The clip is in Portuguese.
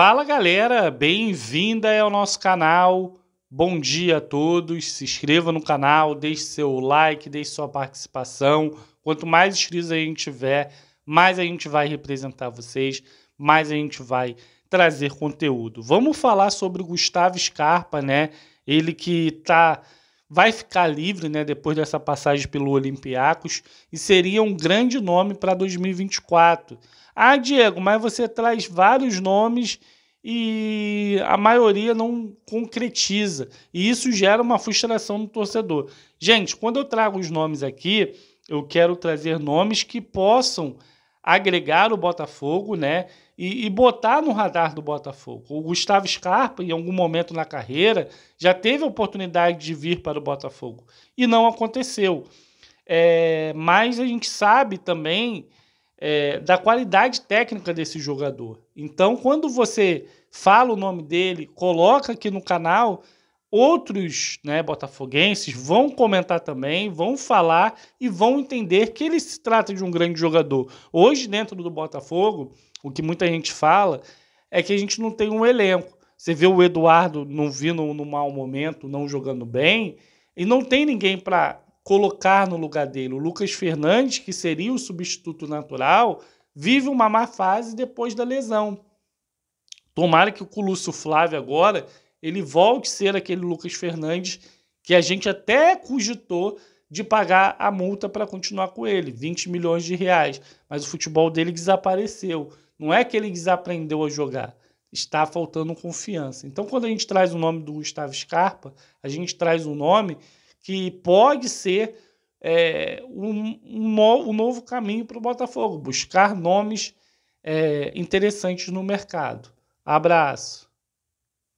Fala galera, bem-vinda ao nosso canal. Bom dia a todos. Se inscreva no canal, deixe seu like, deixe sua participação. Quanto mais inscritos a gente tiver, mais a gente vai representar vocês, mais a gente vai trazer conteúdo. Vamos falar sobre o Gustavo Scarpa, né? Ele que tá vai ficar livre né, depois dessa passagem pelo Olympiacos e seria um grande nome para 2024. Ah, Diego, mas você traz vários nomes e a maioria não concretiza. E isso gera uma frustração no torcedor. Gente, quando eu trago os nomes aqui, eu quero trazer nomes que possam agregar o Botafogo, né? E, e, botar no radar do Botafogo. O Gustavo Scarpa, em algum momento na carreira, já teve a oportunidade de vir para o Botafogo e não aconteceu. É, mas a gente sabe também é, da qualidade técnica desse jogador. Então, quando você fala o nome dele, coloca aqui no canal, outros né, botafoguenses vão comentar também, vão falar e vão entender que ele se trata de um grande jogador. Hoje, dentro do Botafogo, o que muita gente fala é que a gente não tem um elenco. Você vê o Eduardo não vindo no mau momento, não jogando bem, e não tem ninguém para colocar no lugar dele. O Lucas Fernandes, que seria o substituto natural, vive uma má fase depois da lesão. Tomara que o Colúcio Flávio agora ele volte a ser aquele Lucas Fernandes que a gente até cogitou de pagar a multa para continuar com ele, 20 milhões de reais. Mas o futebol dele desapareceu. Não é que ele desaprendeu a jogar, está faltando confiança. Então, quando a gente traz o nome do Gustavo Scarpa, a gente traz um nome que pode ser é, um, um, um, novo caminho para o Botafogo buscar nomes é, interessantes no mercado. Abraço.